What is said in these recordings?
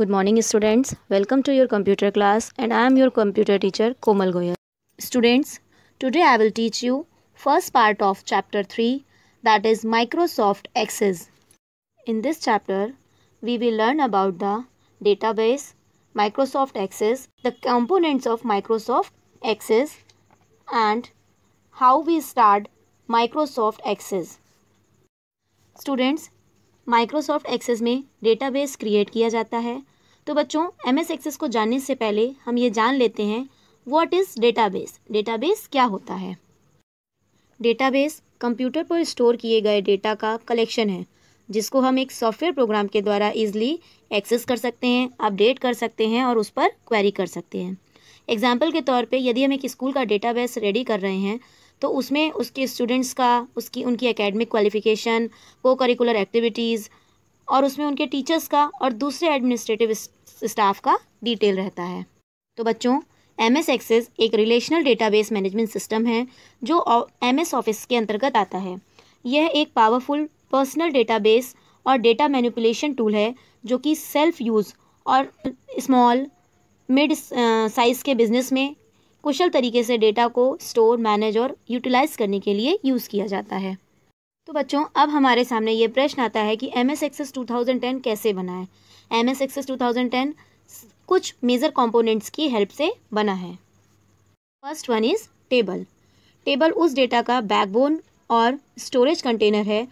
Good morning students. Welcome to your computer class and I am your computer teacher Komal Goyal. Students, today I will teach you first part of chapter 3 that is Microsoft Access. In this chapter, we will learn about the database, Microsoft Access, the components of Microsoft Access and how we start Microsoft Access. Students, Microsoft Access में database create किया जाता है तो बच्चों M S access को जानने से पहले हम ये जान लेते हैं वॉट इज़ डेटाबेस डेटाबेस क्या होता है डेटाबेस कंप्यूटर पर स्टोर किए गए डेटा का कलेक्शन है जिसको हम एक सॉफ्टवेयर प्रोग्राम के द्वारा ईजिली एक्सेस कर सकते हैं अपडेट कर सकते हैं और उस पर क्वेरी कर सकते हैं एग्जाम्पल के तौर पे यदि हम एक स्कूल का डेटाबेस रेडी कर रहे हैं तो उसमें उसके स्टूडेंट्स का उसकी उनकी एकेडमिक क्वालिफिकेशन को करिकुलर एक्टिविटीज़ और उसमें उनके टीचर्स का और दूसरे एडमिनिस्ट्रेटिव स्टाफ का डिटेल रहता है तो बच्चों एम एस एक्सेस एक रिलेशनल डेटाबेस मैनेजमेंट सिस्टम है जो एम एस ऑफिस के अंतर्गत आता है यह एक पावरफुल पर्सनल डेटाबेस और डेटा मैनिपुलेशन टूल है जो कि सेल्फ यूज़ और स्मॉल मिड साइज़ के बिजनेस में कुशल तरीके से डेटा को स्टोर मैनेज और यूटिलाइज करने के लिए यूज़ किया जाता है तो बच्चों अब हमारे सामने ये प्रश्न आता है कि M S Access two thousand ten कैसे बना है M S Access two thousand ten कुछ मेजर कंपोनेंट्स की हेल्प से बना है first one is table table उस डेटा का बैकबोन और स्टोरेज कंटेनर है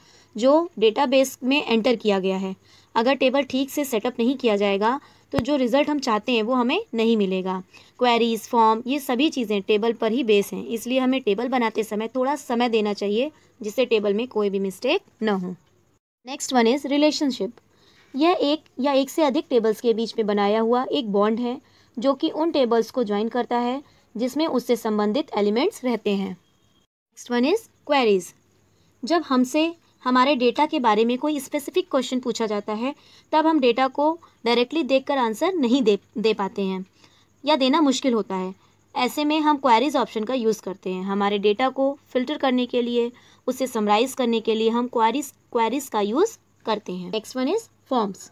जो डेटाबेस में एंटर किया गया है अगर टेबल ठीक से सेटअप नहीं किया जाएगा तो जो रिज़ल्ट हम चाहते हैं वो हमें नहीं मिलेगा क्वेरीज फॉर्म ये सभी चीज़ें टेबल पर ही बेस हैं इसलिए हमें टेबल बनाते समय थोड़ा समय देना चाहिए जिससे टेबल में कोई भी मिस्टेक न हो नेक्स्ट वन इज़ रिलेशनशिप यह एक या एक से अधिक टेबल्स के बीच में बनाया हुआ एक बॉन्ड है जो कि उन टेबल्स को ज्वाइन करता है जिसमें उससे संबंधित एलिमेंट्स रहते हैं नेक्स्ट वन इज़ क्वेरीज जब हमसे हमारे डेटा के बारे में कोई स्पेसिफिक क्वेश्चन पूछा जाता है तब हम डेटा को डायरेक्टली देखकर आंसर नहीं दे दे पाते हैं या देना मुश्किल होता है ऐसे में हम क्वारीज ऑप्शन का यूज़ करते हैं हमारे डेटा को फिल्टर करने के लिए उसे समराइज़ करने के लिए हम क्वारीज क्वारीज का यूज़ करते हैं next one is forms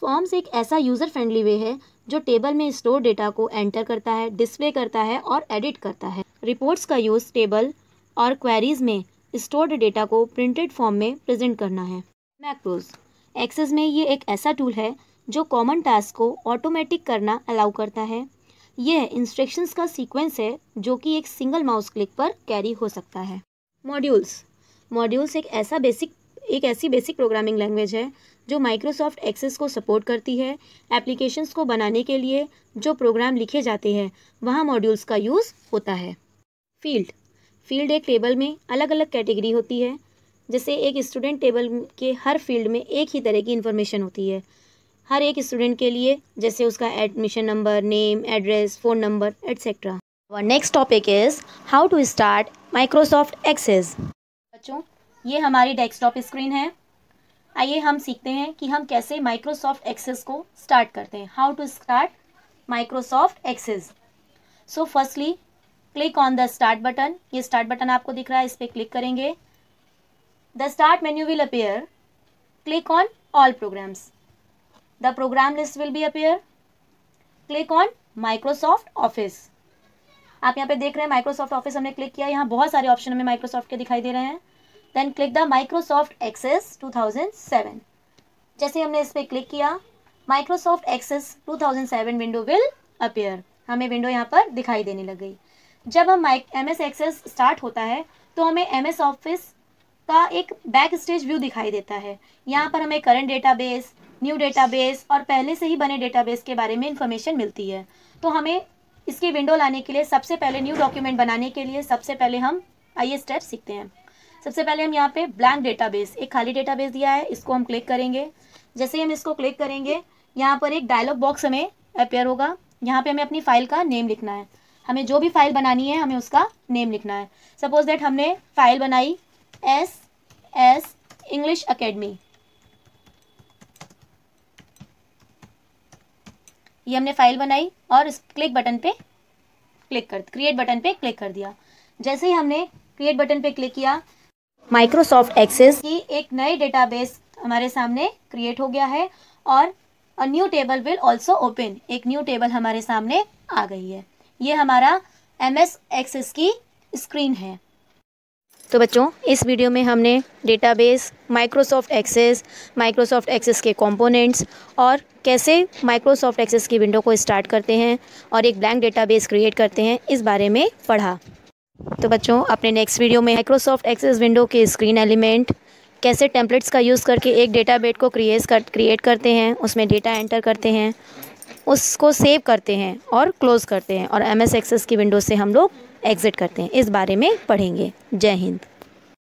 forms एक ऐसा यूज़र फ्रेंडली वे है जो टेबल में स्टोर डेटा को एंटर करता है डिस्प्ले करता है और एडिट करता है रिपोर्ट्स का यूज़ टेबल और क्वेरीज में स्टोर्ड डेटा को प्रिंटेड फॉर्म में प्रेजेंट करना है मैक्रोज एक्सेस में ये एक ऐसा टूल है जो कॉमन टास्क को ऑटोमेटिक करना अलाउ करता है यह इंस्ट्रक्शंस का सीक्वेंस है जो कि एक सिंगल माउस क्लिक पर कैरी हो सकता है मॉड्यूल्स मॉड्यूल्स एक ऐसा बेसिक एक ऐसी बेसिक प्रोग्रामिंग लैंग्वेज है जो माइक्रोसॉफ्ट एक्सेस को सपोर्ट करती है एप्लीकेशंस को बनाने के लिए जो प्रोग्राम लिखे जाते हैं वहाँ मॉड्यूल्स का यूज़ होता है फील्ड फील्ड एक टेबल में अलग अलग कैटेगरी होती है जैसे एक स्टूडेंट टेबल के हर फील्ड में एक ही तरह की इन्फॉर्मेशन होती है हर एक स्टूडेंट के लिए जैसे उसका admission number name address phone number etcetera और next topic is how to start Microsoft Access बच्चों ये हमारी डेस्कटॉप स्क्रीन है आइए हम सीखते हैं कि हम कैसे माइक्रोसॉफ्ट एक्सेस को स्टार्ट करते हैं how to start Microsoft Access so firstly click on the start button ये स्टार्ट बटन आपको दिख रहा है इस पर क्लिक करेंगे the start menu will appear click on all programs the program list will be appear click on Microsoft Office आप यहाँ पे देख रहे हैं माइक्रोसॉफ्ट ऑफिस हमने क्लिक किया यहाँ बहुत सारे ऑप्शन हमें माइक्रोसॉफ्ट के दिखाई दे रहे हैं then click the Microsoft Access 2007 जैसे हमने इस पर क्लिक किया Microsoft Access 2007 window will appear हमें विंडो यहाँ पर दिखाई देने लग गई जब हम एम एस एक्सेस स्टार्ट होता है तो हमें एम एस ऑफिस का एक बैक स्टेज व्यू दिखाई देता है यहाँ पर हमें करंट डेटाबेस न्यू डेटाबेस और पहले से ही बने डेटाबेस के बारे में इंफॉर्मेशन मिलती है तो हमें इसकी विंडो लाने के लिए सबसे पहले न्यू डॉक्यूमेंट बनाने के लिए सबसे पहले हम आइए स्टेप सीखते हैं सबसे पहले हम यहाँ पे ब्लैंक डेटाबेस एक खाली डेटाबेस दिया है इसको हम क्लिक करेंगे जैसे हम इसको क्लिक करेंगे यहाँ पर एक डायलॉग बॉक्स हमें अपेयर होगा यहाँ पे हमें अपनी फाइल का नेम लिखना है हमें जो भी फाइल बनानी है हमें उसका नेम लिखना है सपोज दैट हमने फाइल बनाई एस एस इंग्लिश अकेडमी ये हमने फाइल बनाई और इस क्लिक बटन पे क्लिक कर क्रिएट बटन पे क्लिक कर दिया जैसे ही हमने क्रिएट बटन पे क्लिक किया माइक्रोसॉफ्ट एक्सेस की एक नए डेटाबेस हमारे सामने क्रिएट हो गया है और a new table will also open एक न्यू टेबल हमारे सामने आ गई है ये हमारा एम एस एक्सेस की स्क्रीन है तो बच्चों इस वीडियो में हमने database Microsoft Access Microsoft Access के कंपोनेंट्स और कैसे माइक्रोसॉफ्ट एक्सेस की विंडो को स्टार्ट करते हैं और एक ब्लैंक डेटाबेस क्रिएट करते हैं इस बारे में पढ़ा तो बच्चों अपने नेक्स्ट वीडियो में माइक्रोसॉफ्ट एक्सेस विंडो के स्क्रीन एलिमेंट कैसे टेम्पलेट्स का यूज़ करके एक डेटा बेट को क्रिएट कर क्रिएट करते हैं उसमें डेटा एंटर करते हैं उसको सेव करते हैं और क्लोज़ करते हैं और एम एस एक्सेस की विंडो से हम लोग एग्ज़िट करते हैं इस बारे में पढ़ेंगे जय हिंद